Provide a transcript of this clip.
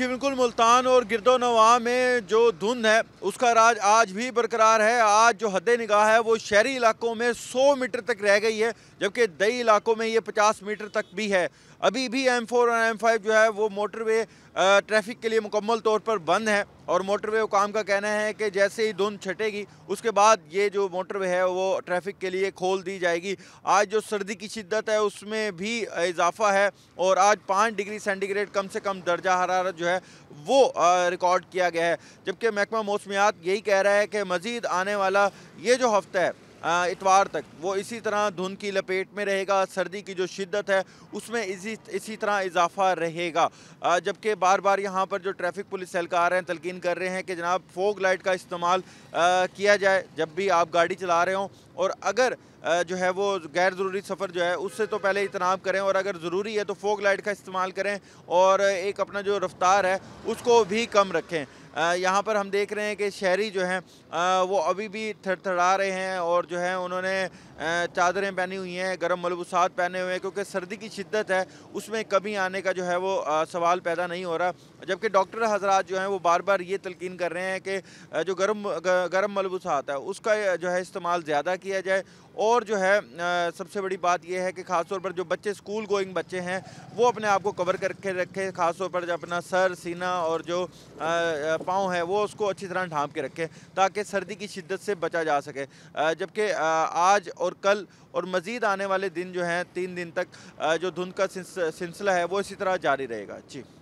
जी बिल्कुल मुल्तान और गिरदो नवा में जो धुंध है उसका राज आज भी बरकरार है आज जो हद निगाह है वो शहरी इलाकों में 100 मीटर तक रह गई है जबकि दई इलाकों में ये 50 मीटर तक भी है अभी भी एम फोर और एम फाइव जो है वो मोटरवे ट्रैफिक के लिए मुकम्मल तौर पर बंद है और मोटरवे हुकाम का कहना है कि जैसे ही धुंध छटेगी उसके बाद ये जो मोटरवे है वो ट्रैफिक के लिए खोल दी जाएगी आज जो सर्दी की शिद्दत है उसमें भी इजाफा है और आज पाँच डिग्री सेंटीग्रेड कम से कम दर्जा हरारत जो है वो रिकॉर्ड किया गया है जबकि महकमा मौसमियात यही कह रहा है कि मज़ीद आने वाला ये जो हफ्ता है इतवार तक वो इसी तरह धुंध की लपेट में रहेगा सर्दी की जो शिद्दत है उसमें इसी इसी तरह इजाफा रहेगा जबकि बार बार यहाँ पर जो ट्रैफिक पुलिस एहलकार हैं तलकिन कर रहे हैं कि जनाब फोग लाइट का इस्तेमाल किया जाए जब भी आप गाड़ी चला रहे हों और अगर जो है वो गैर ज़रूरी सफ़र जो है उससे तो पहले इतनाब करें और अगर ज़रूरी है तो फोक लाइट का इस्तेमाल करें और एक अपना जो रफ्तार है उसको भी कम रखें यहाँ पर हम देख रहे हैं कि शहरी जो हैं वो अभी भी थड़थड़ा रहे हैं और जो है उन्होंने चादरें पहनी हुई हैं गर्म मलबूसात पहने हुए हैं क्योंकि सर्दी की शिद्दत है उसमें कभी आने का जो है वो सवाल पैदा नहीं हो रहा जबकि डॉक्टर हजरात जो हैं वो बार बार ये तलकिन कर रहे हैं कि जो गर्म गर्म मलबूसात है उसका जो है इस्तेमाल ज़्यादा किया जाए और जो है सबसे बड़ी बात यह है कि ख़ासतौर पर जो बच्चे स्कूल गोइंग बच्चे हैं वो अपने आप को कवर करके रखें ख़ासतौर पर अपना सर सीना और जो पाँव है वो उसको अच्छी तरह ढांप के रखें ताकि सर्दी की शिद्दत से बचा जा सके जबकि आज और कल और मज़ीद आने वाले दिन जो हैं तीन दिन तक जो धुंध का सिलसिला है वो इसी तरह जारी रहेगा जी